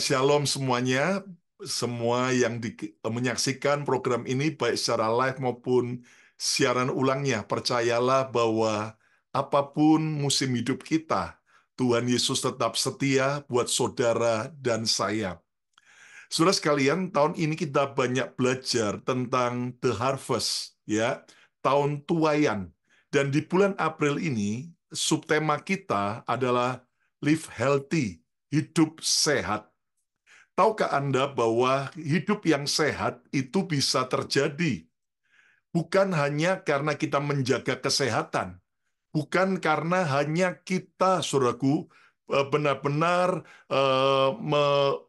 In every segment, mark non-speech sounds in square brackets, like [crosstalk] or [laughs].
shalom semuanya, semua yang di, eh, menyaksikan program ini baik secara live maupun siaran ulangnya. Percayalah bahwa apapun musim hidup kita, Tuhan Yesus tetap setia buat saudara dan saya. Saudara sekalian, tahun ini kita banyak belajar tentang the harvest, ya, tahun tuayan. Dan di bulan April ini, subtema kita adalah live healthy, hidup sehat. Tahukah Anda bahwa hidup yang sehat itu bisa terjadi? Bukan hanya karena kita menjaga kesehatan, bukan karena hanya kita, saudaraku, e, benar-benar e,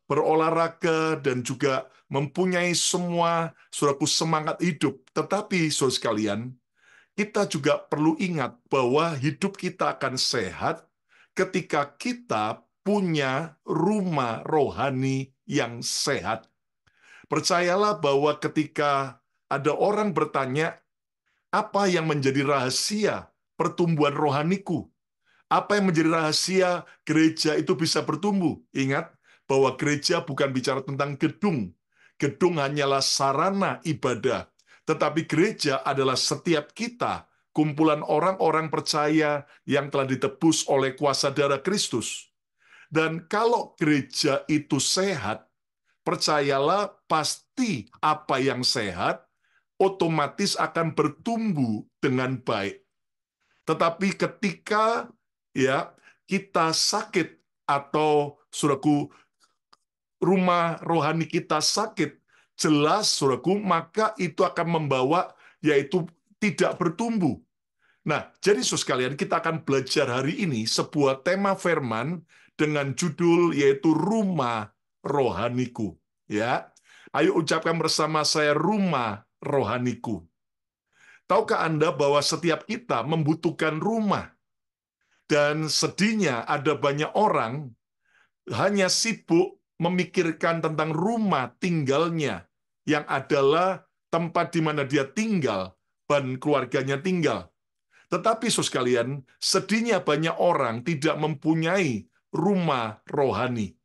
berolahraga dan juga mempunyai semua, saudaraku, semangat hidup. Tetapi, saudara sekalian, kita juga perlu ingat bahwa hidup kita akan sehat ketika kita punya rumah rohani yang sehat. Percayalah bahwa ketika ada orang bertanya, apa yang menjadi rahasia pertumbuhan rohaniku? Apa yang menjadi rahasia gereja itu bisa bertumbuh? Ingat bahwa gereja bukan bicara tentang gedung. Gedung hanyalah sarana ibadah. Tetapi gereja adalah setiap kita, kumpulan orang-orang percaya yang telah ditebus oleh kuasa darah Kristus dan kalau gereja itu sehat, percayalah pasti apa yang sehat otomatis akan bertumbuh dengan baik. Tetapi ketika ya kita sakit atau suraku rumah rohani kita sakit, jelas suraku maka itu akan membawa yaitu tidak bertumbuh. Nah, jadi saudara sekalian, kita akan belajar hari ini sebuah tema firman dengan judul yaitu Rumah Rohaniku. Ya, Ayo ucapkan bersama saya rumah rohaniku. Tahukah Anda bahwa setiap kita membutuhkan rumah? Dan sedihnya ada banyak orang hanya sibuk memikirkan tentang rumah tinggalnya yang adalah tempat di mana dia tinggal dan keluarganya tinggal. Tetapi Yesus kalian, sedihnya banyak orang tidak mempunyai rumah rohani.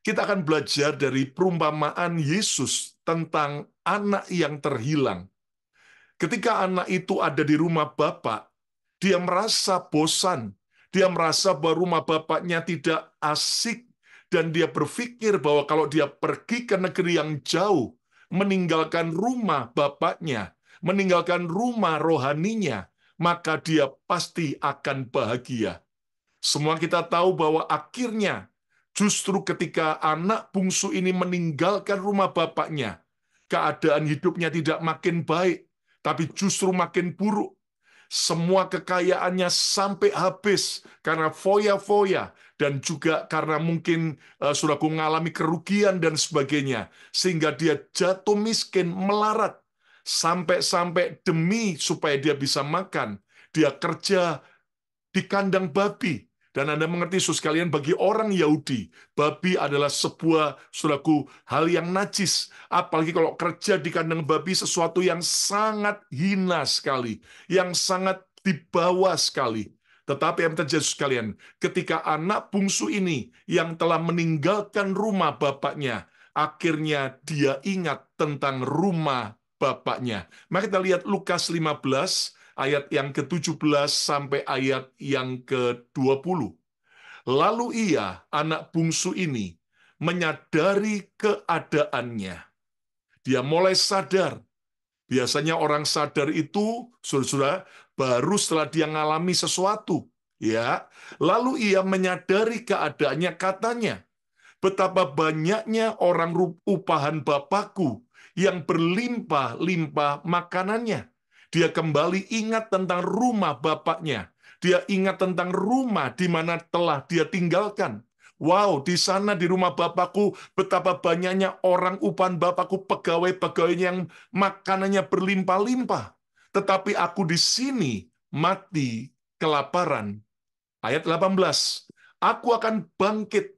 Kita akan belajar dari perumpamaan Yesus tentang anak yang terhilang. Ketika anak itu ada di rumah bapak, dia merasa bosan, dia merasa bahwa rumah bapaknya tidak asik, dan dia berpikir bahwa kalau dia pergi ke negeri yang jauh, meninggalkan rumah bapaknya, meninggalkan rumah rohaninya, maka dia pasti akan bahagia. Semua kita tahu bahwa akhirnya justru ketika anak bungsu ini meninggalkan rumah bapaknya, keadaan hidupnya tidak makin baik, tapi justru makin buruk. Semua kekayaannya sampai habis karena foya-foya dan juga karena mungkin uh, eh, sudah mengalami kerugian dan sebagainya. Sehingga dia jatuh miskin, melarat. Sampai-sampai demi supaya dia bisa makan, dia kerja di kandang babi dan Anda mengerti, saudara sekalian, bagi orang Yahudi, babi adalah sebuah, saudaraku, hal yang najis. Apalagi kalau kerja di kandang babi, sesuatu yang sangat hina sekali, yang sangat dibawa sekali. Tetapi yang terjadi sekalian, ketika anak bungsu ini yang telah meninggalkan rumah bapaknya, akhirnya dia ingat tentang rumah bapaknya. Mari kita lihat Lukas 15 ayat yang ke-17 sampai ayat yang ke-20. Lalu ia, anak bungsu ini, menyadari keadaannya. Dia mulai sadar. Biasanya orang sadar itu, saudara-saudara, baru setelah dia mengalami sesuatu. ya. Lalu ia menyadari keadaannya, katanya, betapa banyaknya orang upahan Bapakku yang berlimpah-limpah makanannya. Dia kembali ingat tentang rumah bapaknya. Dia ingat tentang rumah di mana telah dia tinggalkan. Wow, di sana di rumah bapakku betapa banyaknya orang upan bapakku pegawai pegawainya yang makanannya berlimpah-limpah. Tetapi aku di sini mati kelaparan. Ayat 18. Aku akan bangkit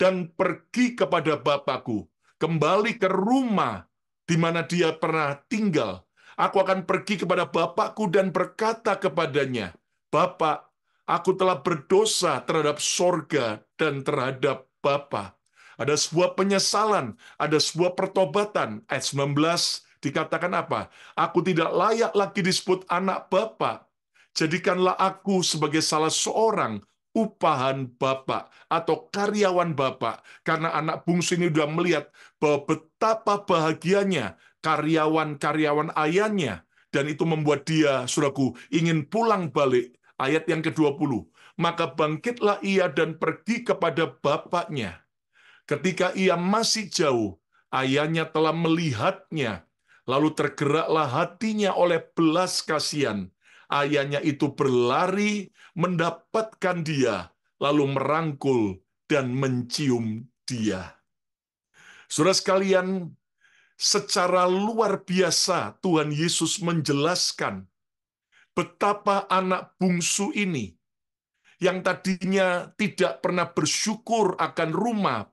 dan pergi kepada bapakku, kembali ke rumah di mana dia pernah tinggal Aku akan pergi kepada Bapakku dan berkata kepadanya, Bapak, aku telah berdosa terhadap sorga dan terhadap Bapa. Ada sebuah penyesalan, ada sebuah pertobatan. Ayat 19 dikatakan apa? Aku tidak layak lagi disebut anak Bapa. Jadikanlah aku sebagai salah seorang upahan Bapak atau karyawan Bapak. Karena anak bungsu ini sudah melihat bahwa betapa bahagianya karyawan-karyawan ayahnya dan itu membuat dia, suraku, ingin pulang balik. Ayat yang ke-20. Maka bangkitlah ia dan pergi kepada bapaknya. Ketika ia masih jauh, ayahnya telah melihatnya. Lalu tergeraklah hatinya oleh belas kasihan. Ayahnya itu berlari, mendapatkan dia, lalu merangkul dan mencium dia. Saudara sekalian, secara luar biasa Tuhan Yesus menjelaskan betapa anak bungsu ini yang tadinya tidak pernah bersyukur akan rumah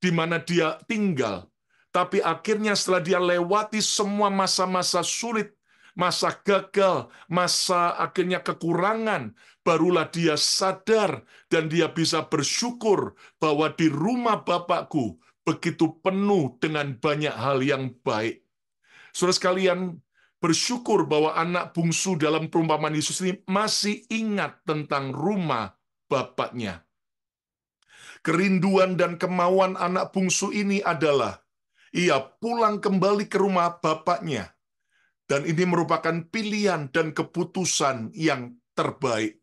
di mana dia tinggal, tapi akhirnya setelah dia lewati semua masa-masa sulit, masa gagal, masa akhirnya kekurangan, barulah dia sadar dan dia bisa bersyukur bahwa di rumah Bapakku begitu penuh dengan banyak hal yang baik. Saudara sekalian, bersyukur bahwa anak bungsu dalam perumpamaan Yesus ini masih ingat tentang rumah bapaknya. Kerinduan dan kemauan anak bungsu ini adalah ia pulang kembali ke rumah bapaknya. Dan ini merupakan pilihan dan keputusan yang terbaik.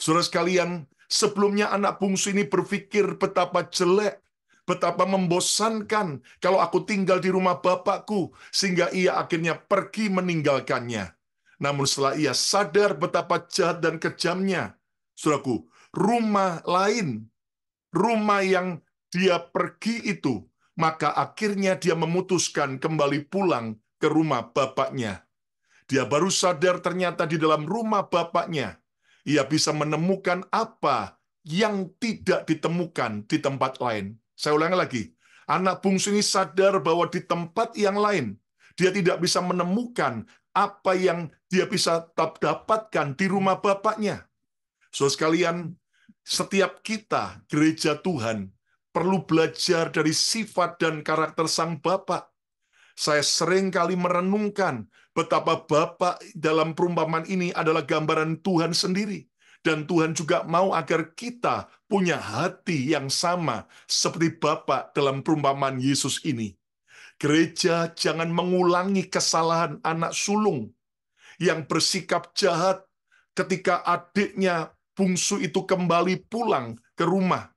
Saudara sekalian, sebelumnya anak bungsu ini berpikir betapa jelek Betapa membosankan kalau aku tinggal di rumah bapakku, sehingga ia akhirnya pergi meninggalkannya. Namun setelah ia sadar betapa jahat dan kejamnya, suraku, rumah lain, rumah yang dia pergi itu, maka akhirnya dia memutuskan kembali pulang ke rumah bapaknya. Dia baru sadar ternyata di dalam rumah bapaknya, ia bisa menemukan apa yang tidak ditemukan di tempat lain. Saya ulangi lagi. Anak bungsu ini sadar bahwa di tempat yang lain, dia tidak bisa menemukan apa yang dia bisa dapatkan di rumah bapaknya. so, sekalian, setiap kita, gereja Tuhan, perlu belajar dari sifat dan karakter Sang Bapak. Saya sering kali merenungkan betapa Bapak dalam perumpamaan ini adalah gambaran Tuhan sendiri. Dan Tuhan juga mau agar kita punya hati yang sama seperti Bapak dalam perumpamaan Yesus ini. Gereja jangan mengulangi kesalahan anak sulung yang bersikap jahat ketika adiknya bungsu itu kembali pulang ke rumah.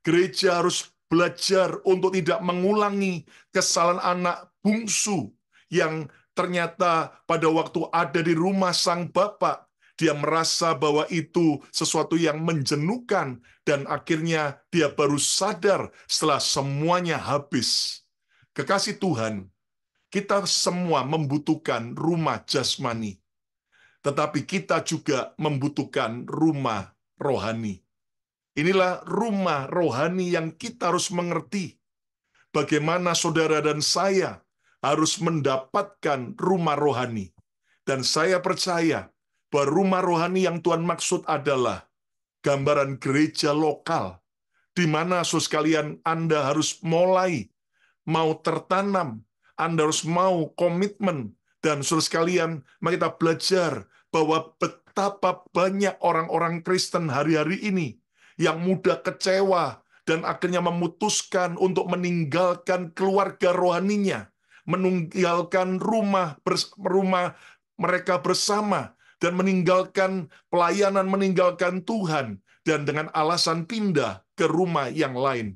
Gereja harus belajar untuk tidak mengulangi kesalahan anak bungsu yang ternyata pada waktu ada di rumah sang bapak dia merasa bahwa itu sesuatu yang menjenuhkan, dan akhirnya dia baru sadar setelah semuanya habis. Kekasih Tuhan, kita semua membutuhkan rumah jasmani, tetapi kita juga membutuhkan rumah rohani. Inilah rumah rohani yang kita harus mengerti. Bagaimana saudara dan saya harus mendapatkan rumah rohani. Dan saya percaya bahwa rumah rohani yang Tuhan maksud adalah gambaran gereja lokal, di mana so sekalian Anda harus mulai mau tertanam, Anda harus mau komitmen, dan so sekalian mari kita belajar bahwa betapa banyak orang-orang Kristen hari-hari ini yang mudah kecewa dan akhirnya memutuskan untuk meninggalkan keluarga rohaninya, meninggalkan rumah rumah mereka bersama dan meninggalkan pelayanan, meninggalkan Tuhan, dan dengan alasan pindah ke rumah yang lain.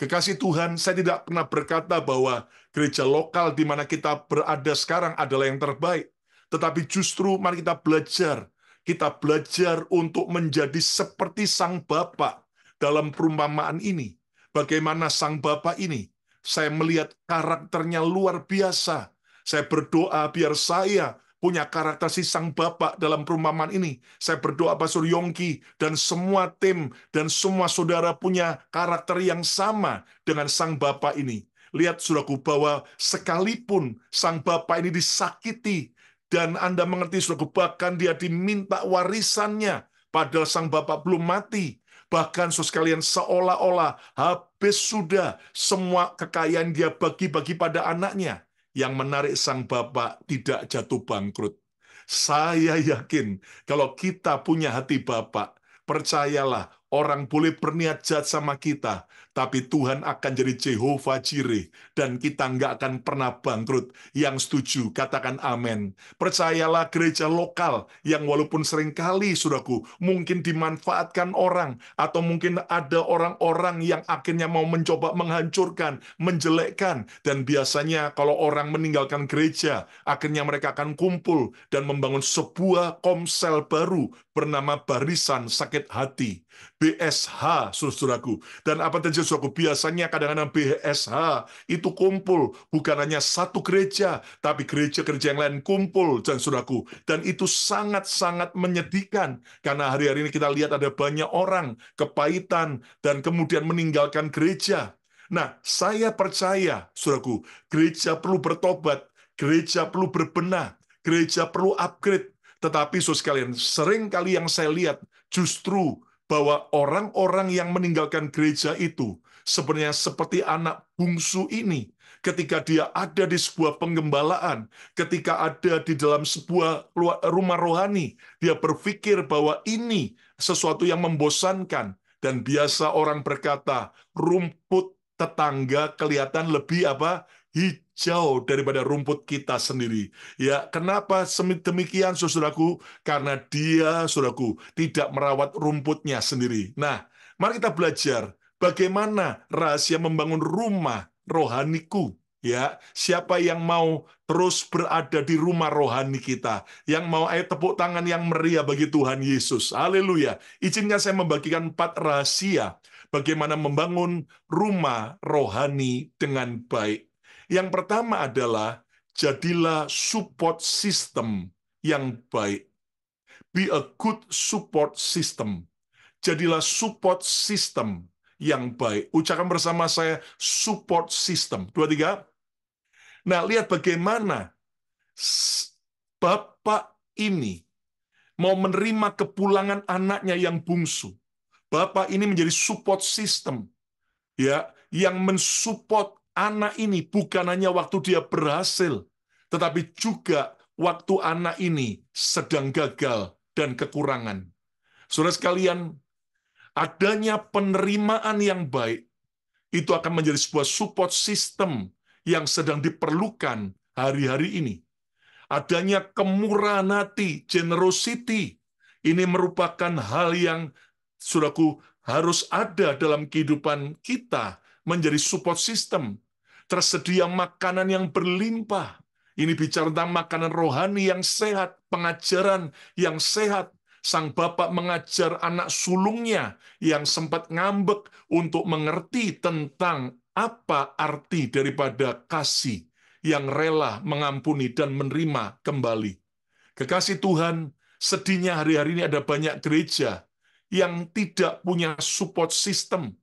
Kekasih Tuhan, saya tidak pernah berkata bahwa gereja lokal di mana kita berada sekarang adalah yang terbaik. Tetapi justru mari kita belajar. Kita belajar untuk menjadi seperti Sang Bapa dalam perumpamaan ini. Bagaimana Sang Bapa ini? Saya melihat karakternya luar biasa. Saya berdoa biar saya punya karakter si sang bapak dalam perumpamaan ini. Saya berdoa Pastor Yongki dan semua tim dan semua saudara punya karakter yang sama dengan sang bapak ini. Lihat suraku bahwa sekalipun sang bapak ini disakiti dan Anda mengerti suraku bahkan dia diminta warisannya padahal sang bapak belum mati. Bahkan saudara sekalian seolah-olah habis sudah semua kekayaan dia bagi-bagi pada anaknya yang menarik sang Bapak tidak jatuh bangkrut. Saya yakin kalau kita punya hati Bapak, percayalah orang boleh berniat jahat sama kita, tapi Tuhan akan jadi Jehovah Jireh dan kita nggak akan pernah bangkrut. Yang setuju, katakan amin. Percayalah gereja lokal yang walaupun seringkali, saudaraku, mungkin dimanfaatkan orang atau mungkin ada orang-orang yang akhirnya mau mencoba menghancurkan, menjelekkan. Dan biasanya kalau orang meninggalkan gereja, akhirnya mereka akan kumpul dan membangun sebuah komsel baru, bernama Barisan Sakit Hati, BSH, saudaraku. Dan apa terjadi, saudaraku? Biasanya kadang-kadang BSH itu kumpul, bukan hanya satu gereja, tapi gereja-gereja yang lain kumpul, dan saudaraku. Dan itu sangat-sangat menyedihkan, karena hari-hari ini kita lihat ada banyak orang kepahitan, dan kemudian meninggalkan gereja. Nah, saya percaya, saudaraku, gereja perlu bertobat, gereja perlu berbenah, gereja perlu upgrade, tetapi so sekalian, sering kali yang saya lihat justru bahwa orang-orang yang meninggalkan gereja itu sebenarnya seperti anak bungsu ini ketika dia ada di sebuah penggembalaan, ketika ada di dalam sebuah rumah rohani, dia berpikir bahwa ini sesuatu yang membosankan dan biasa orang berkata rumput tetangga kelihatan lebih apa hijau daripada rumput kita sendiri. Ya, kenapa demikian Saudaraku? Karena dia Saudaraku tidak merawat rumputnya sendiri. Nah, mari kita belajar bagaimana rahasia membangun rumah rohaniku ya siapa yang mau terus berada di rumah rohani kita yang mau ayo tepuk tangan yang meriah bagi Tuhan Yesus haleluya izinnya saya membagikan empat rahasia bagaimana membangun rumah rohani dengan baik yang pertama adalah jadilah support system yang baik. Be a good support system. Jadilah support system yang baik. Ucapkan bersama saya support system. Dua, tiga. Nah, lihat bagaimana Bapak ini mau menerima kepulangan anaknya yang bungsu. Bapak ini menjadi support system ya yang mensupport anak ini bukan hanya waktu dia berhasil, tetapi juga waktu anak ini sedang gagal dan kekurangan. Saudara sekalian, adanya penerimaan yang baik itu akan menjadi sebuah support system yang sedang diperlukan hari-hari ini. Adanya kemurahan hati, generosity, ini merupakan hal yang, saudaraku, harus ada dalam kehidupan kita menjadi support system. Tersedia makanan yang berlimpah. Ini bicara tentang makanan rohani yang sehat, pengajaran yang sehat. Sang bapak mengajar anak sulungnya yang sempat ngambek untuk mengerti tentang apa arti daripada kasih yang rela mengampuni dan menerima kembali. Kekasih Tuhan, sedihnya hari-hari ini ada banyak gereja yang tidak punya support system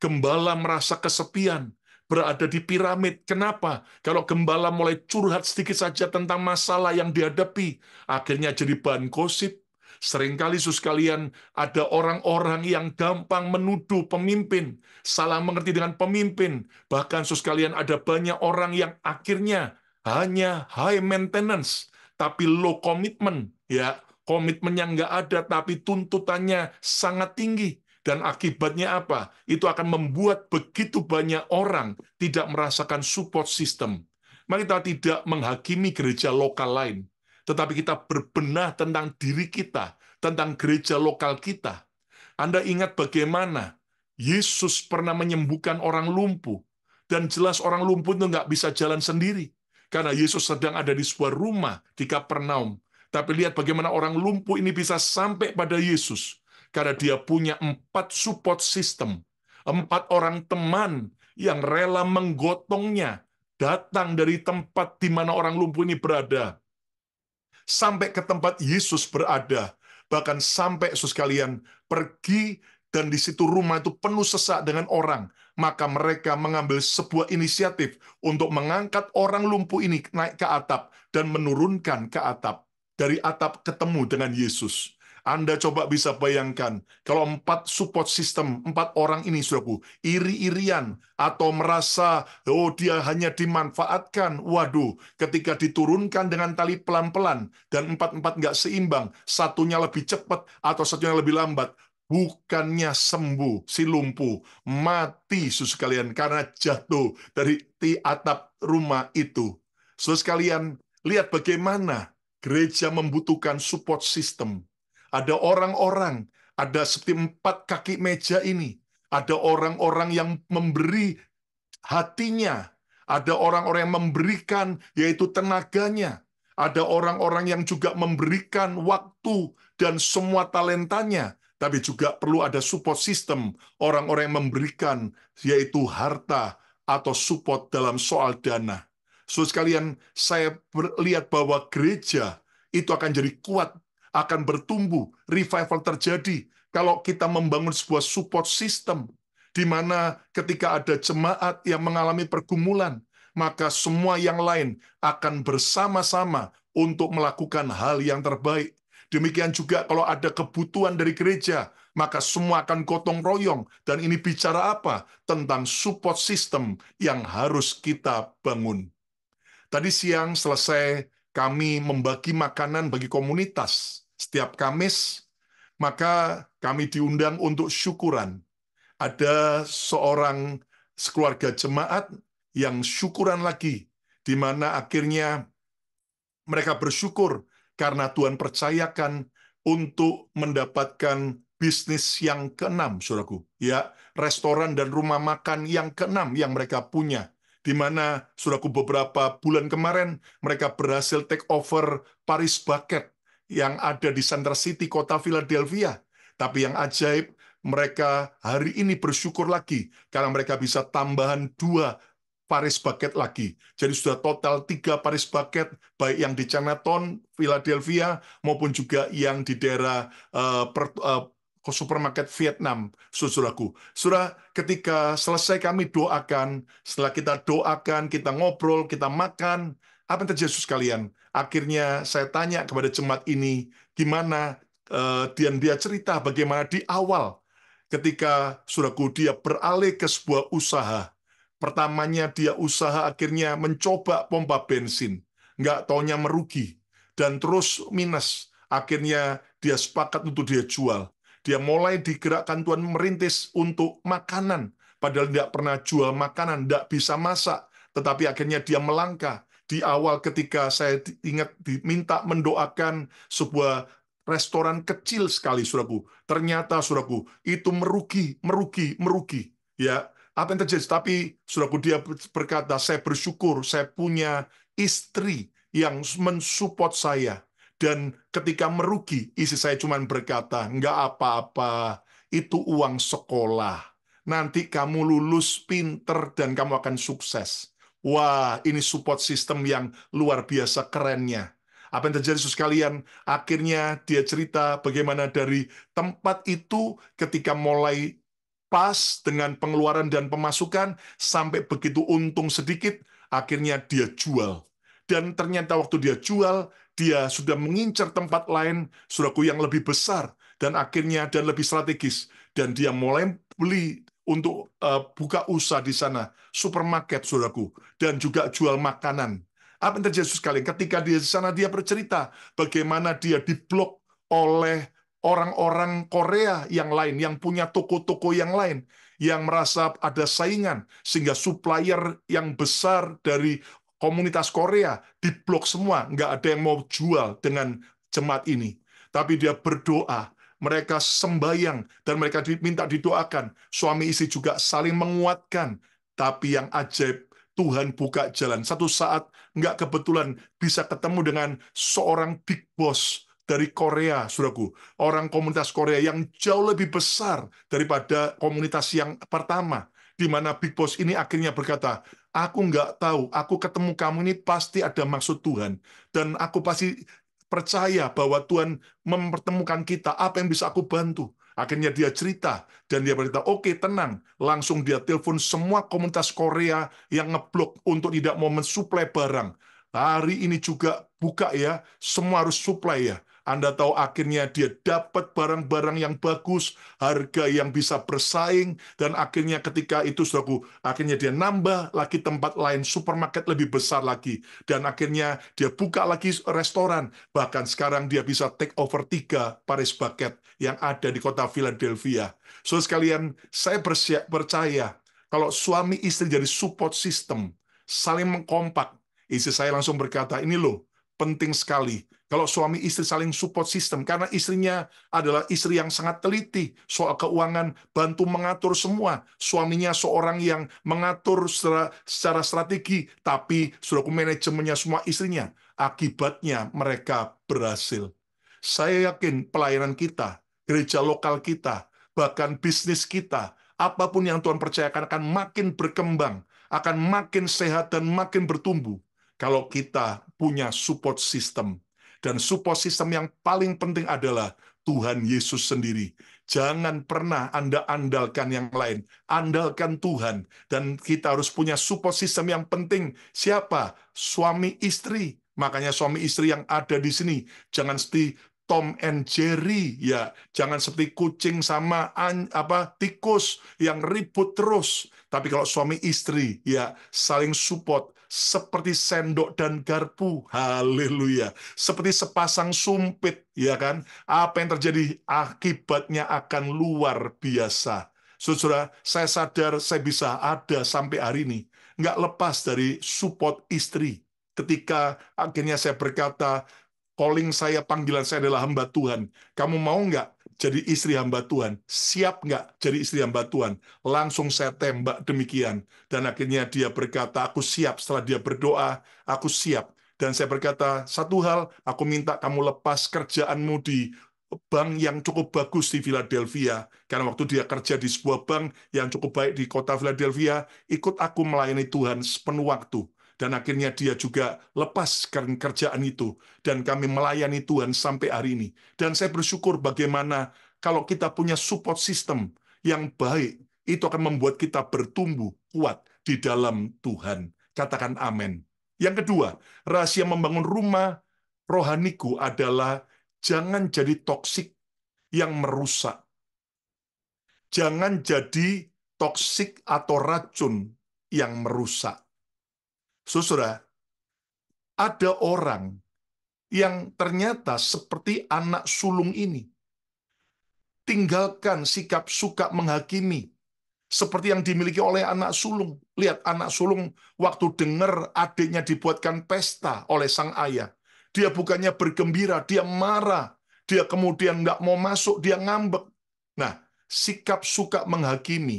Gembala merasa kesepian, berada di piramid. Kenapa? Kalau gembala mulai curhat sedikit saja tentang masalah yang dihadapi, akhirnya jadi bahan gosip. Seringkali sus kalian ada orang-orang yang gampang menuduh pemimpin, salah mengerti dengan pemimpin. Bahkan sus kalian ada banyak orang yang akhirnya hanya high maintenance tapi low commitment ya komitmennya nggak ada tapi tuntutannya sangat tinggi dan akibatnya apa? Itu akan membuat begitu banyak orang tidak merasakan support system. Mari kita tidak menghakimi gereja lokal lain. Tetapi kita berbenah tentang diri kita, tentang gereja lokal kita. Anda ingat bagaimana Yesus pernah menyembuhkan orang lumpuh. Dan jelas orang lumpuh itu nggak bisa jalan sendiri. Karena Yesus sedang ada di sebuah rumah di Kapernaum. Tapi lihat bagaimana orang lumpuh ini bisa sampai pada Yesus karena dia punya empat support system, empat orang teman yang rela menggotongnya datang dari tempat di mana orang lumpuh ini berada sampai ke tempat Yesus berada bahkan sampai Yesus kalian pergi dan di situ rumah itu penuh sesak dengan orang maka mereka mengambil sebuah inisiatif untuk mengangkat orang lumpuh ini naik ke atap dan menurunkan ke atap dari atap ketemu dengan Yesus anda coba bisa bayangkan, kalau empat support system, empat orang ini, saudaraku, iri-irian atau merasa, oh dia hanya dimanfaatkan, waduh, ketika diturunkan dengan tali pelan-pelan, dan empat-empat nggak seimbang, satunya lebih cepat atau satunya lebih lambat, bukannya sembuh si lumpuh, mati sus sekalian karena jatuh dari ti atap rumah itu. Saudara sekalian, lihat bagaimana gereja membutuhkan support system. Ada orang-orang, ada seperti empat kaki meja ini. Ada orang-orang yang memberi hatinya. Ada orang-orang yang memberikan, yaitu tenaganya. Ada orang-orang yang juga memberikan waktu dan semua talentanya. Tapi juga perlu ada support system orang-orang yang memberikan, yaitu harta atau support dalam soal dana. so, sekalian, saya lihat bahwa gereja itu akan jadi kuat akan bertumbuh, revival terjadi. Kalau kita membangun sebuah support system, di mana ketika ada jemaat yang mengalami pergumulan, maka semua yang lain akan bersama-sama untuk melakukan hal yang terbaik. Demikian juga kalau ada kebutuhan dari gereja, maka semua akan gotong royong. Dan ini bicara apa? Tentang support system yang harus kita bangun. Tadi siang selesai kami membagi makanan bagi komunitas setiap Kamis, maka kami diundang untuk syukuran. Ada seorang sekeluarga jemaat yang syukuran lagi, di mana akhirnya mereka bersyukur karena Tuhan percayakan untuk mendapatkan bisnis yang keenam, suraku. Ya, restoran dan rumah makan yang keenam yang mereka punya di mana suraku beberapa bulan kemarin mereka berhasil take over Paris Bucket yang ada di Center City, kota Philadelphia. Tapi yang ajaib, mereka hari ini bersyukur lagi karena mereka bisa tambahan dua Paris Bucket lagi. Jadi sudah total tiga Paris Bucket, baik yang di Chinatown, Philadelphia, maupun juga yang di daerah uh, uh, supermarket Vietnam, saudaraku. Saudara, ketika selesai kami doakan, setelah kita doakan, kita ngobrol, kita makan, apa yang terjadi sekalian? Akhirnya saya tanya kepada jemaat ini, gimana eh, dan dia cerita bagaimana di awal ketika suraku dia beralih ke sebuah usaha. Pertamanya dia usaha akhirnya mencoba pompa bensin. Nggak taunya merugi. Dan terus minus. Akhirnya dia sepakat untuk dia jual. Dia mulai digerakkan Tuhan merintis untuk makanan. Padahal tidak pernah jual makanan, tidak bisa masak. Tetapi akhirnya dia melangkah di awal ketika saya ingat diminta mendoakan sebuah restoran kecil sekali Suraku. Ternyata Suraku itu merugi, merugi, merugi. Ya, apa yang terjadi? Tapi Suraku dia berkata, saya bersyukur saya punya istri yang mensupport saya. Dan ketika merugi, isi saya cuma berkata, nggak apa-apa, itu uang sekolah. Nanti kamu lulus pinter dan kamu akan sukses. Wah, ini support system yang luar biasa kerennya. Apa yang terjadi sus kalian? Akhirnya dia cerita bagaimana dari tempat itu ketika mulai pas dengan pengeluaran dan pemasukan sampai begitu untung sedikit, akhirnya dia jual. Dan ternyata waktu dia jual, dia sudah mengincar tempat lain, suraku yang lebih besar, dan akhirnya dan lebih strategis. Dan dia mulai beli untuk uh, buka usaha di sana, supermarket saudaraku, dan juga jual makanan. Apa yang terjadi sekali? Ketika di sana dia bercerita bagaimana dia diblok oleh orang-orang Korea yang lain, yang punya toko-toko yang lain, yang merasa ada saingan, sehingga supplier yang besar dari komunitas Korea diblok semua, nggak ada yang mau jual dengan jemaat ini. Tapi dia berdoa, mereka sembayang, dan mereka diminta didoakan. Suami istri juga saling menguatkan. Tapi yang ajaib, Tuhan buka jalan. Satu saat nggak kebetulan bisa ketemu dengan seorang big boss dari Korea, suraku Orang komunitas Korea yang jauh lebih besar daripada komunitas yang pertama. Di mana Big Boss ini akhirnya berkata, aku nggak tahu, aku ketemu kamu ini pasti ada maksud Tuhan. Dan aku pasti percaya bahwa Tuhan mempertemukan kita, apa yang bisa aku bantu? Akhirnya dia cerita, dan dia berita, oke okay, tenang, langsung dia telepon semua komunitas Korea yang ngeblok untuk tidak mau mensuplai barang. Hari ini juga buka ya, semua harus supply ya. Anda tahu akhirnya dia dapat barang-barang yang bagus, harga yang bisa bersaing, dan akhirnya ketika itu saudaraku, akhirnya dia nambah lagi tempat lain, supermarket lebih besar lagi. Dan akhirnya dia buka lagi restoran, bahkan sekarang dia bisa take over tiga Paris Bucket yang ada di kota Philadelphia. So sekalian, saya percaya kalau suami istri jadi support system, saling mengkompak, istri saya langsung berkata, ini loh, penting sekali. Kalau suami istri saling support sistem karena istrinya adalah istri yang sangat teliti soal keuangan, bantu mengatur semua. Suaminya seorang yang mengatur secara, secara strategi, tapi sudah manajemennya semua istrinya. Akibatnya mereka berhasil. Saya yakin pelayanan kita, gereja lokal kita, bahkan bisnis kita, apapun yang Tuhan percayakan akan makin berkembang, akan makin sehat dan makin bertumbuh kalau kita punya support system. Dan support system yang paling penting adalah Tuhan Yesus sendiri. Jangan pernah Anda andalkan yang lain. Andalkan Tuhan. Dan kita harus punya support system yang penting. Siapa? Suami istri. Makanya suami istri yang ada di sini. Jangan seperti Tom and Jerry ya jangan seperti kucing sama apa tikus yang ribut terus tapi kalau suami istri ya saling support seperti sendok dan garpu. Haleluya. Seperti sepasang sumpit, ya kan? Apa yang terjadi? Akibatnya akan luar biasa. Saudara, saya sadar saya bisa ada sampai hari ini. Nggak lepas dari support istri. Ketika akhirnya saya berkata, calling saya, panggilan saya adalah hamba Tuhan. Kamu mau nggak jadi istri hamba Tuhan. Siap nggak jadi istri hamba Tuhan? Langsung saya tembak demikian. Dan akhirnya dia berkata, aku siap. Setelah dia berdoa, aku siap. Dan saya berkata, satu hal, aku minta kamu lepas kerjaanmu di bank yang cukup bagus di Philadelphia. Karena waktu dia kerja di sebuah bank yang cukup baik di kota Philadelphia, ikut aku melayani Tuhan sepenuh waktu. Dan akhirnya dia juga lepas kan kerjaan itu. Dan kami melayani Tuhan sampai hari ini. Dan saya bersyukur bagaimana kalau kita punya support system yang baik, itu akan membuat kita bertumbuh kuat di dalam Tuhan. Katakan amin. Yang kedua, rahasia membangun rumah rohaniku adalah jangan jadi toksik yang merusak. Jangan jadi toksik atau racun yang merusak. Saudara, ada orang yang ternyata seperti anak sulung ini. Tinggalkan sikap suka menghakimi, seperti yang dimiliki oleh anak sulung. Lihat anak sulung waktu dengar adiknya dibuatkan pesta oleh sang ayah. Dia bukannya bergembira, dia marah. Dia kemudian nggak mau masuk, dia ngambek. Nah, sikap suka menghakimi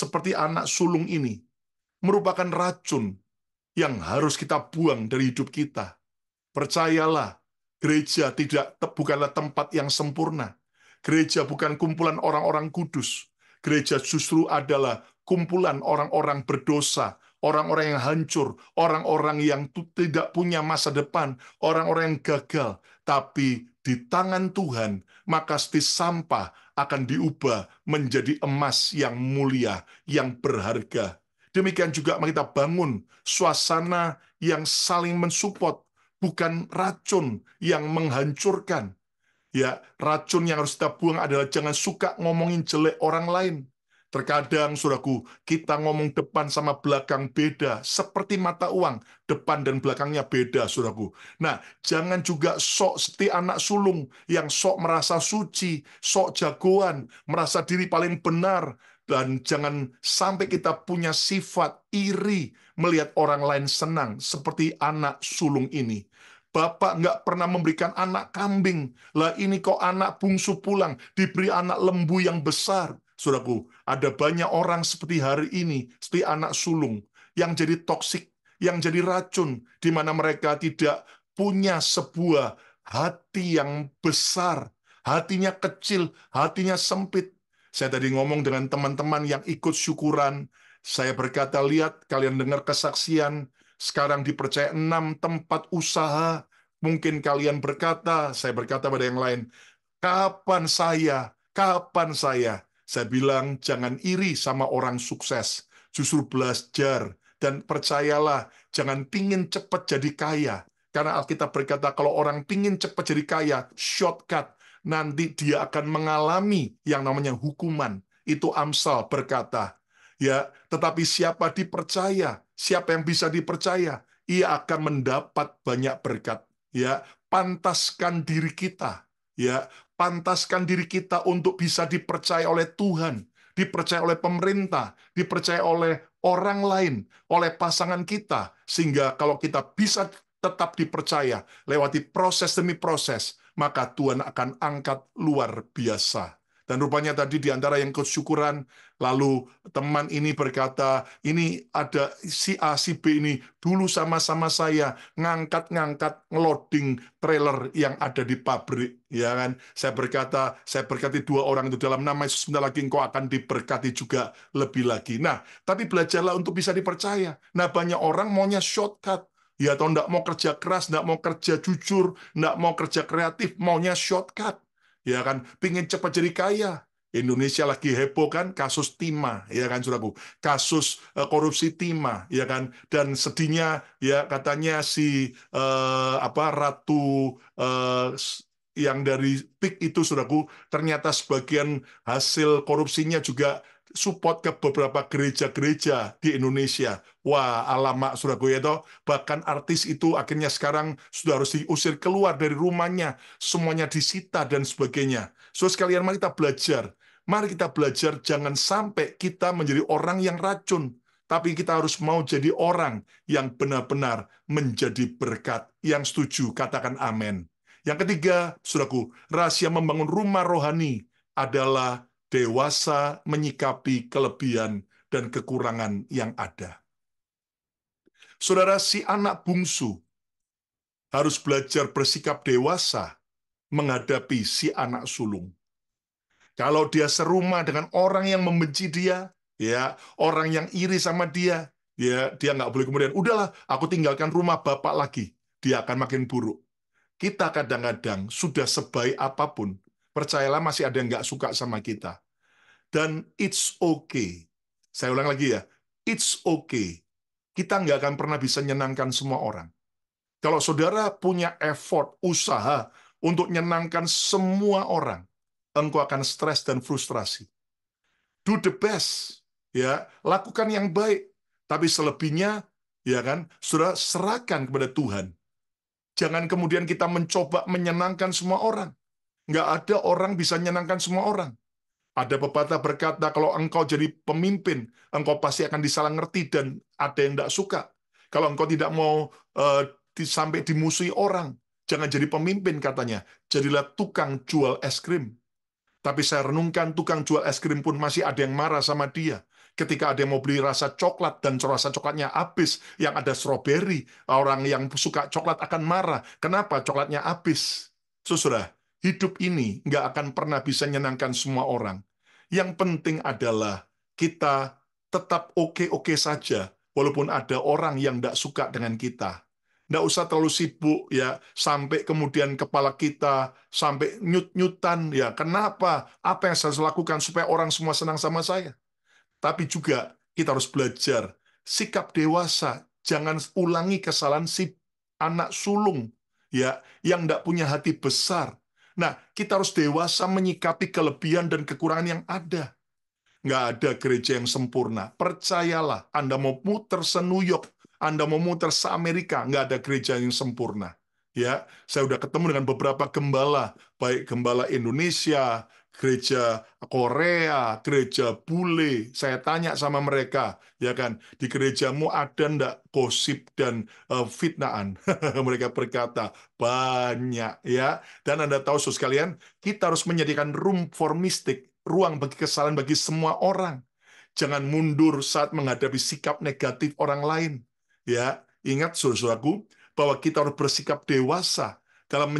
seperti anak sulung ini merupakan racun yang harus kita buang dari hidup kita. Percayalah, gereja tidak bukanlah tempat yang sempurna. Gereja bukan kumpulan orang-orang kudus. Gereja justru adalah kumpulan orang-orang berdosa, orang-orang yang hancur, orang-orang yang tidak punya masa depan, orang-orang yang gagal, tapi di tangan Tuhan, maka seti sampah akan diubah menjadi emas yang mulia, yang berharga Demikian juga mari kita bangun suasana yang saling mensupport, bukan racun yang menghancurkan. Ya, racun yang harus kita buang adalah jangan suka ngomongin jelek orang lain. Terkadang, saudaraku, kita ngomong depan sama belakang beda, seperti mata uang, depan dan belakangnya beda, saudaraku. Nah, jangan juga sok seti anak sulung yang sok merasa suci, sok jagoan, merasa diri paling benar, dan jangan sampai kita punya sifat iri melihat orang lain senang seperti anak sulung ini. Bapak nggak pernah memberikan anak kambing. Lah ini kok anak bungsu pulang, diberi anak lembu yang besar. Saudaraku, ada banyak orang seperti hari ini, seperti anak sulung, yang jadi toksik, yang jadi racun, di mana mereka tidak punya sebuah hati yang besar, hatinya kecil, hatinya sempit, saya tadi ngomong dengan teman-teman yang ikut syukuran. Saya berkata, lihat kalian dengar kesaksian. Sekarang dipercaya enam tempat usaha. Mungkin kalian berkata, saya berkata pada yang lain, kapan saya, kapan saya. Saya bilang, jangan iri sama orang sukses. Justru belajar. Dan percayalah, jangan pingin cepat jadi kaya. Karena Alkitab berkata, kalau orang pingin cepat jadi kaya, shortcut nanti dia akan mengalami yang namanya hukuman. Itu Amsal berkata, ya, tetapi siapa dipercaya, siapa yang bisa dipercaya, ia akan mendapat banyak berkat. Ya, pantaskan diri kita, ya, pantaskan diri kita untuk bisa dipercaya oleh Tuhan, dipercaya oleh pemerintah, dipercaya oleh orang lain, oleh pasangan kita, sehingga kalau kita bisa tetap dipercaya lewati proses demi proses, maka Tuhan akan angkat luar biasa. Dan rupanya tadi di antara yang kesyukuran, lalu teman ini berkata, ini ada si A, si B ini, dulu sama-sama saya ngangkat-ngangkat loading trailer yang ada di pabrik. ya kan Saya berkata, saya berkati dua orang itu dalam nama Yesus, sebentar lagi engkau akan diberkati juga lebih lagi. Nah, tapi belajarlah untuk bisa dipercaya. Nah, banyak orang maunya shortcut Ya, atau tidak mau kerja keras, tidak mau kerja jujur, tidak mau kerja kreatif, maunya shortcut. Ya kan, pingin cepat jadi kaya. Indonesia lagi heboh kan kasus timah ya kan suraku kasus uh, korupsi timah ya kan dan sedihnya ya katanya si uh, apa ratu uh, yang dari PIK itu suraku ternyata sebagian hasil korupsinya juga support ke beberapa gereja-gereja di Indonesia. Wah, alamak Surabaya itu Bahkan artis itu akhirnya sekarang sudah harus diusir keluar dari rumahnya. Semuanya disita dan sebagainya. So, sekalian mari kita belajar. Mari kita belajar jangan sampai kita menjadi orang yang racun. Tapi kita harus mau jadi orang yang benar-benar menjadi berkat. Yang setuju, katakan amin. Yang ketiga, saudaraku, rahasia membangun rumah rohani adalah dewasa menyikapi kelebihan dan kekurangan yang ada. Saudara, si anak bungsu harus belajar bersikap dewasa menghadapi si anak sulung. Kalau dia serumah dengan orang yang membenci dia, ya orang yang iri sama dia, ya dia nggak boleh kemudian udahlah aku tinggalkan rumah bapak lagi, dia akan makin buruk. Kita kadang-kadang sudah sebaik apapun, percayalah masih ada yang nggak suka sama kita. Dan it's okay. Saya ulang lagi ya, it's okay. Kita nggak akan pernah bisa menyenangkan semua orang. Kalau saudara punya effort, usaha untuk menyenangkan semua orang, engkau akan stres dan frustrasi. Do the best, ya lakukan yang baik. Tapi selebihnya, ya kan, sudah serahkan kepada Tuhan. Jangan kemudian kita mencoba menyenangkan semua orang. Nggak ada orang bisa menyenangkan semua orang. Ada pepatah berkata, nah, kalau engkau jadi pemimpin, engkau pasti akan disalah ngerti dan ada yang tidak suka. Kalau engkau tidak mau uh, sampai dimusuhi orang, jangan jadi pemimpin katanya. Jadilah tukang jual es krim. Tapi saya renungkan tukang jual es krim pun masih ada yang marah sama dia. Ketika ada yang mau beli rasa coklat dan rasa coklatnya habis, yang ada stroberi, orang yang suka coklat akan marah. Kenapa coklatnya habis? Sesudah, hidup ini nggak akan pernah bisa menyenangkan semua orang. Yang penting adalah kita tetap oke-oke saja, walaupun ada orang yang tidak suka dengan kita. Tidak usah terlalu sibuk ya, sampai kemudian kepala kita sampai nyut-nyutan ya. Kenapa? Apa yang saya lakukan supaya orang semua senang sama saya? Tapi juga kita harus belajar sikap dewasa, jangan ulangi kesalahan si anak sulung ya yang tidak punya hati besar Nah, kita harus dewasa menyikapi kelebihan dan kekurangan yang ada. Nggak ada gereja yang sempurna. Percayalah, Anda mau muter York, Anda mau muter se-Amerika, nggak ada gereja yang sempurna. Ya, saya sudah ketemu dengan beberapa gembala, baik gembala Indonesia, gereja Korea, gereja bule. Saya tanya sama mereka, ya kan, di gerejamu ada ndak gosip dan eh, fitnaan? [laughs] mereka berkata, banyak ya. Dan Anda tahu, saudara sekalian, kita harus menyediakan room for mystic, ruang bagi kesalahan bagi semua orang. Jangan mundur saat menghadapi sikap negatif orang lain. Ya, ingat saudaraku bahwa kita harus bersikap dewasa dalam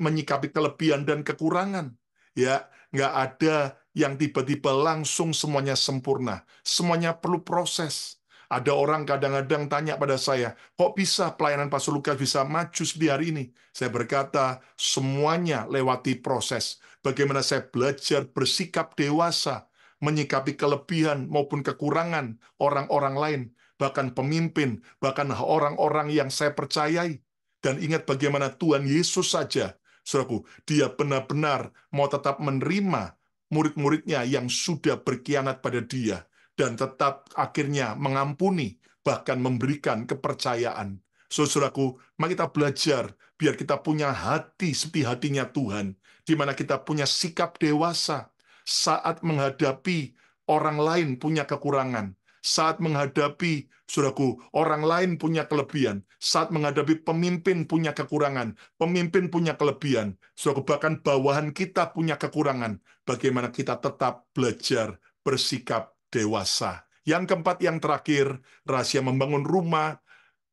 menyikapi kelebihan dan kekurangan. Ya, Nggak ada yang tiba-tiba langsung semuanya sempurna. Semuanya perlu proses. Ada orang kadang-kadang tanya pada saya, kok bisa pelayanan Pastor Lukas bisa maju di hari ini? Saya berkata, semuanya lewati proses. Bagaimana saya belajar bersikap dewasa, menyikapi kelebihan maupun kekurangan orang-orang lain, bahkan pemimpin, bahkan orang-orang yang saya percayai. Dan ingat bagaimana Tuhan Yesus saja Saudaraku, dia benar-benar mau tetap menerima murid-muridnya yang sudah berkhianat pada dia dan tetap akhirnya mengampuni bahkan memberikan kepercayaan. Saudaraku, mari kita belajar biar kita punya hati seperti hatinya Tuhan, di mana kita punya sikap dewasa saat menghadapi orang lain punya kekurangan saat menghadapi saudaraku orang lain punya kelebihan, saat menghadapi pemimpin punya kekurangan, pemimpin punya kelebihan, saudaraku bahkan bawahan kita punya kekurangan. Bagaimana kita tetap belajar bersikap dewasa. Yang keempat, yang terakhir, rahasia membangun rumah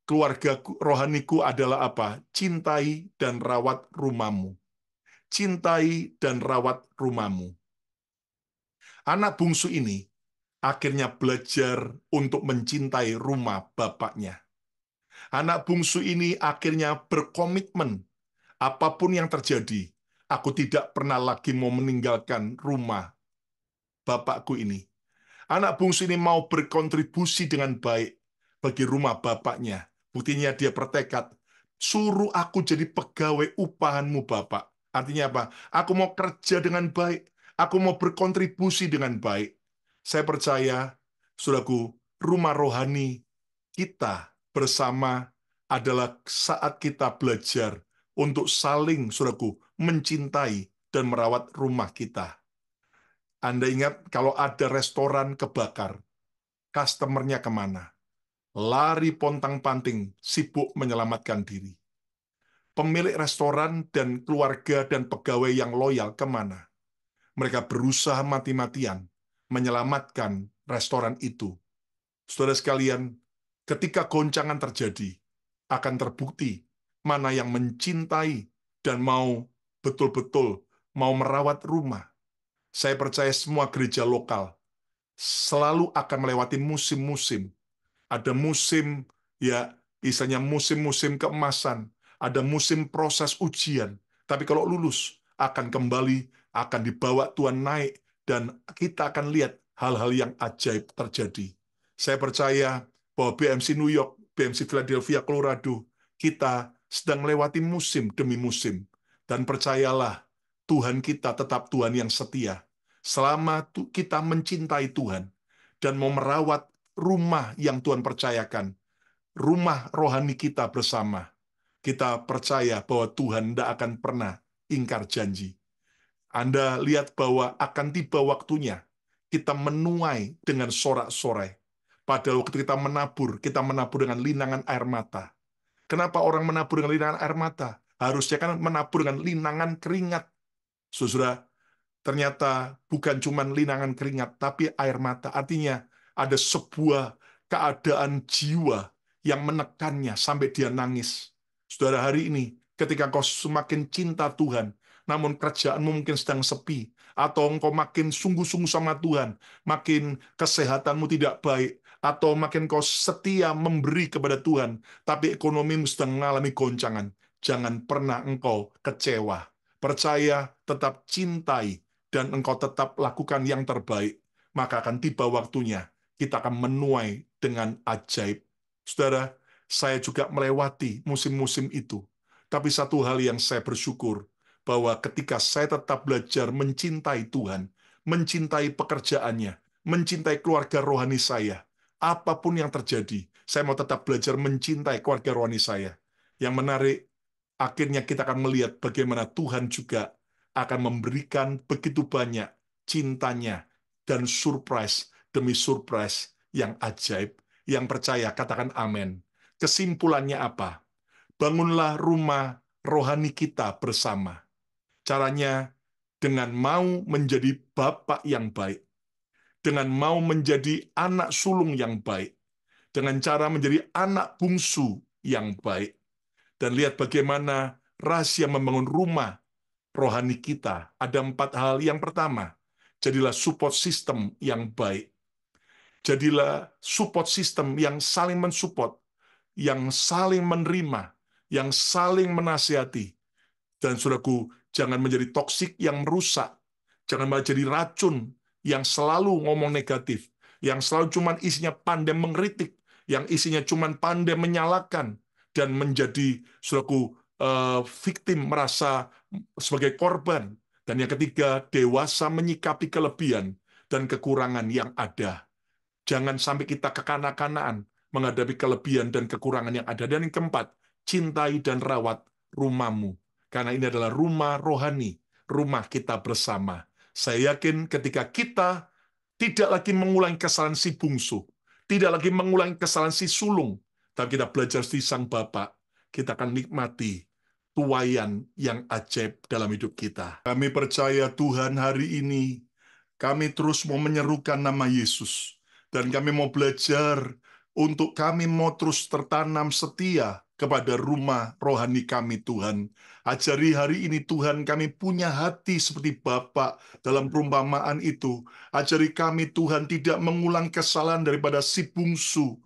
keluarga rohaniku adalah apa? Cintai dan rawat rumahmu. Cintai dan rawat rumahmu. Anak bungsu ini akhirnya belajar untuk mencintai rumah bapaknya. Anak bungsu ini akhirnya berkomitmen, apapun yang terjadi, aku tidak pernah lagi mau meninggalkan rumah bapakku ini. Anak bungsu ini mau berkontribusi dengan baik bagi rumah bapaknya. Buktinya dia bertekad, suruh aku jadi pegawai upahanmu Bapak. Artinya apa? Aku mau kerja dengan baik. Aku mau berkontribusi dengan baik saya percaya, saudaraku, rumah rohani kita bersama adalah saat kita belajar untuk saling, saudaraku, mencintai dan merawat rumah kita. Anda ingat kalau ada restoran kebakar, customernya kemana? Lari pontang-panting, sibuk menyelamatkan diri. Pemilik restoran dan keluarga dan pegawai yang loyal kemana? Mereka berusaha mati-matian menyelamatkan restoran itu. Saudara sekalian, ketika goncangan terjadi, akan terbukti mana yang mencintai dan mau betul-betul mau merawat rumah. Saya percaya semua gereja lokal selalu akan melewati musim-musim. Ada musim ya misalnya musim-musim keemasan, ada musim proses ujian. Tapi kalau lulus akan kembali akan dibawa Tuhan naik dan kita akan lihat hal-hal yang ajaib terjadi. Saya percaya bahwa BMC New York, BMC Philadelphia, Colorado, kita sedang melewati musim demi musim. Dan percayalah, Tuhan kita tetap Tuhan yang setia. Selama kita mencintai Tuhan dan mau merawat rumah yang Tuhan percayakan, rumah rohani kita bersama, kita percaya bahwa Tuhan tidak akan pernah ingkar janji anda lihat bahwa akan tiba waktunya kita menuai dengan sorak-sorai. Padahal waktu kita menabur, kita menabur dengan linangan air mata. Kenapa orang menabur dengan linangan air mata? Harusnya kan menabur dengan linangan keringat. Saudara, ternyata bukan cuma linangan keringat, tapi air mata. Artinya ada sebuah keadaan jiwa yang menekannya sampai dia nangis. Saudara, hari ini ketika kau semakin cinta Tuhan, namun kerjaanmu mungkin sedang sepi, atau engkau makin sungguh-sungguh sama Tuhan, makin kesehatanmu tidak baik, atau makin kau setia memberi kepada Tuhan, tapi ekonomimu sedang mengalami goncangan. Jangan pernah engkau kecewa. Percaya, tetap cintai, dan engkau tetap lakukan yang terbaik. Maka akan tiba waktunya kita akan menuai dengan ajaib. Saudara, saya juga melewati musim-musim itu. Tapi satu hal yang saya bersyukur, bahwa ketika saya tetap belajar mencintai Tuhan, mencintai pekerjaannya, mencintai keluarga rohani saya, apapun yang terjadi, saya mau tetap belajar mencintai keluarga rohani saya. Yang menarik, akhirnya kita akan melihat bagaimana Tuhan juga akan memberikan begitu banyak cintanya dan surprise demi surprise yang ajaib. Yang percaya, katakan amin. Kesimpulannya apa? Bangunlah rumah rohani kita bersama. Caranya dengan mau menjadi bapak yang baik, dengan mau menjadi anak sulung yang baik, dengan cara menjadi anak bungsu yang baik. Dan lihat bagaimana rahasia membangun rumah rohani kita. Ada empat hal. Yang pertama, jadilah support system yang baik. Jadilah support system yang saling mensupport, yang saling menerima, yang saling menasihati. Dan saudaraku, jangan menjadi toksik yang merusak, jangan menjadi racun yang selalu ngomong negatif, yang selalu cuman isinya pandai mengkritik, yang isinya cuman pandai menyalahkan dan menjadi selaku eh, victim merasa sebagai korban. Dan yang ketiga, dewasa menyikapi kelebihan dan kekurangan yang ada. Jangan sampai kita kekanak kanakan menghadapi kelebihan dan kekurangan yang ada. Dan yang keempat, cintai dan rawat rumahmu. Karena ini adalah rumah rohani, rumah kita bersama. Saya yakin ketika kita tidak lagi mengulangi kesalahan si bungsu, tidak lagi mengulangi kesalahan si sulung, tapi kita belajar di Sang Bapak, kita akan nikmati tuayan yang ajaib dalam hidup kita. Kami percaya Tuhan hari ini, kami terus mau menyerukan nama Yesus. Dan kami mau belajar untuk kami mau terus tertanam setia kepada rumah rohani kami Tuhan. Ajari hari ini Tuhan kami punya hati seperti Bapa dalam perumpamaan itu. Ajari kami Tuhan tidak mengulang kesalahan daripada si bungsu.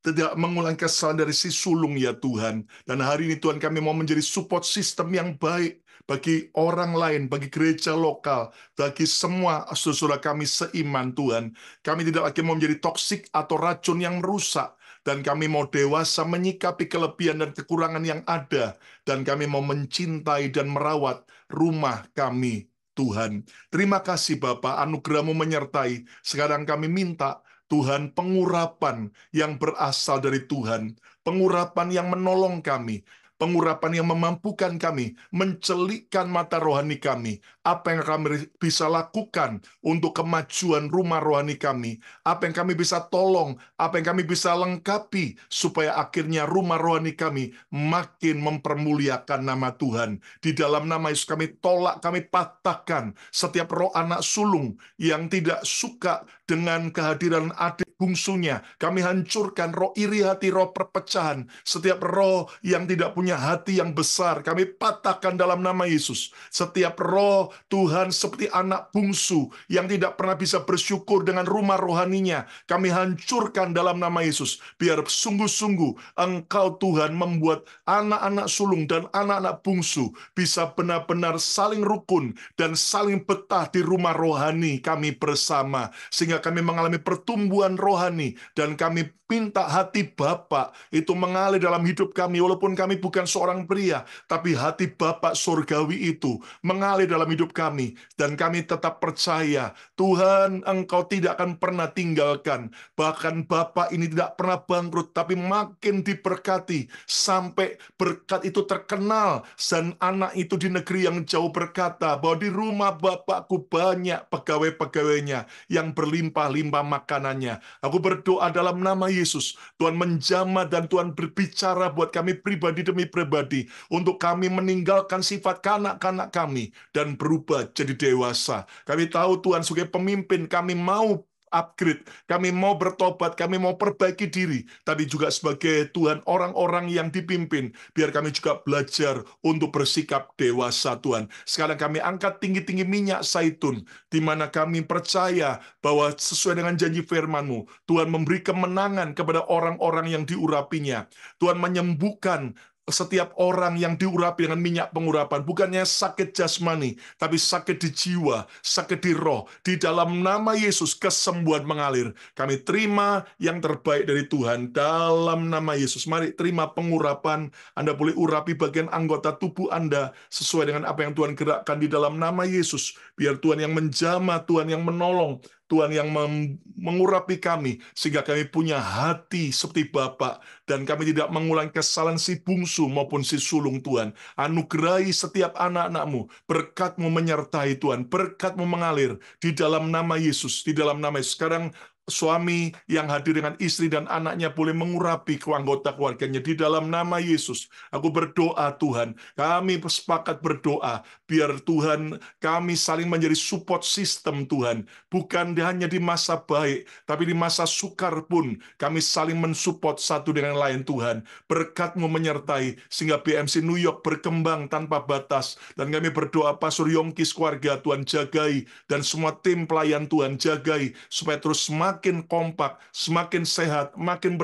Tidak mengulang kesalahan dari si sulung ya Tuhan. Dan hari ini Tuhan kami mau menjadi support system yang baik bagi orang lain, bagi gereja lokal, bagi semua saudara kami seiman Tuhan. Kami tidak lagi mau menjadi toksik atau racun yang merusak, dan kami mau dewasa menyikapi kelebihan dan kekurangan yang ada, dan kami mau mencintai dan merawat rumah kami Tuhan. Terima kasih Bapak, anugerahmu menyertai. Sekarang kami minta Tuhan pengurapan yang berasal dari Tuhan. Pengurapan yang menolong kami pengurapan yang memampukan kami, mencelikkan mata rohani kami, apa yang kami bisa lakukan untuk kemajuan rumah rohani kami, apa yang kami bisa tolong, apa yang kami bisa lengkapi, supaya akhirnya rumah rohani kami makin mempermuliakan nama Tuhan. Di dalam nama Yesus kami tolak, kami patahkan setiap roh anak sulung yang tidak suka dengan kehadiran adik bungsunya. Kami hancurkan roh iri hati, roh perpecahan. Setiap roh yang tidak punya hati yang besar, kami patahkan dalam nama Yesus. Setiap roh Tuhan seperti anak bungsu yang tidak pernah bisa bersyukur dengan rumah rohaninya, kami hancurkan dalam nama Yesus. Biar sungguh-sungguh Engkau Tuhan membuat anak-anak sulung dan anak-anak bungsu bisa benar-benar saling rukun dan saling betah di rumah rohani kami bersama. Sehingga sehingga kami mengalami pertumbuhan rohani dan kami pinta hati Bapa itu mengalir dalam hidup kami walaupun kami bukan seorang pria tapi hati Bapa surgawi itu mengalir dalam hidup kami dan kami tetap percaya Tuhan Engkau tidak akan pernah tinggalkan bahkan Bapa ini tidak pernah bangkrut tapi makin diberkati sampai berkat itu terkenal dan anak itu di negeri yang jauh berkata bahwa di rumah Bapakku banyak pegawai-pegawainya yang berlimpah berlimpah-limpah makanannya. Aku berdoa dalam nama Yesus, Tuhan menjamah dan Tuhan berbicara buat kami pribadi demi pribadi, untuk kami meninggalkan sifat kanak-kanak kami, dan berubah jadi dewasa. Kami tahu Tuhan sebagai pemimpin, kami mau upgrade, kami mau bertobat, kami mau perbaiki diri, tapi juga sebagai Tuhan orang-orang yang dipimpin, biar kami juga belajar untuk bersikap dewasa Tuhan. Sekarang kami angkat tinggi-tinggi minyak saitun. di mana kami percaya bahwa sesuai dengan janji firman-Mu, Tuhan memberi kemenangan kepada orang-orang yang diurapinya. Tuhan menyembuhkan setiap orang yang diurapi dengan minyak pengurapan bukannya sakit jasmani tapi sakit di jiwa, sakit di roh. Di dalam nama Yesus kesembuhan mengalir. Kami terima yang terbaik dari Tuhan dalam nama Yesus. Mari terima pengurapan. Anda boleh urapi bagian anggota tubuh Anda sesuai dengan apa yang Tuhan gerakkan di dalam nama Yesus. Biar Tuhan yang menjamah, Tuhan yang menolong, Tuhan yang mengurapi kami, sehingga kami punya hati seperti Bapak, dan kami tidak mengulangi kesalahan si bungsu maupun si sulung Tuhan. Anugerahi setiap anak-anakmu, berkatmu menyertai Tuhan, berkatmu mengalir di dalam nama Yesus, di dalam nama Yesus. Sekarang suami yang hadir dengan istri dan anaknya boleh mengurapi keanggota keluarganya di dalam nama Yesus. Aku berdoa Tuhan, kami sepakat berdoa biar Tuhan kami saling menjadi support system Tuhan. Bukan hanya di masa baik, tapi di masa sukar pun kami saling mensupport satu dengan lain Tuhan. Berkatmu menyertai sehingga BMC New York berkembang tanpa batas. Dan kami berdoa Pastor Yongkis keluarga Tuhan jagai dan semua tim pelayan Tuhan jagai supaya terus semangat makin kompak, semakin sehat, makin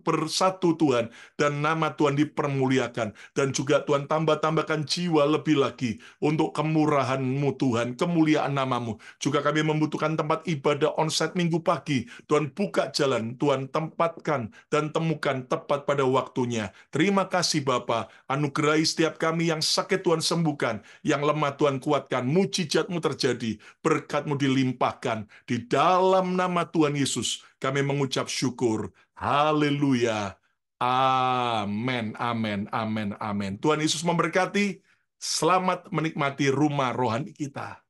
bersatu Tuhan. Dan nama Tuhan dipermuliakan. Dan juga Tuhan tambah-tambahkan jiwa lebih lagi untuk kemurahan-Mu Tuhan, kemuliaan namamu. Juga kami membutuhkan tempat ibadah onset minggu pagi. Tuhan buka jalan, Tuhan tempatkan dan temukan tepat pada waktunya. Terima kasih Bapa, anugerahi setiap kami yang sakit Tuhan sembuhkan, yang lemah Tuhan kuatkan, mujizatmu terjadi, berkatmu dilimpahkan. Di dalam nama Tuhan Yesus kami mengucap syukur. Haleluya. Amin, amin, amin, amin. Tuhan Yesus memberkati. Selamat menikmati rumah rohani kita.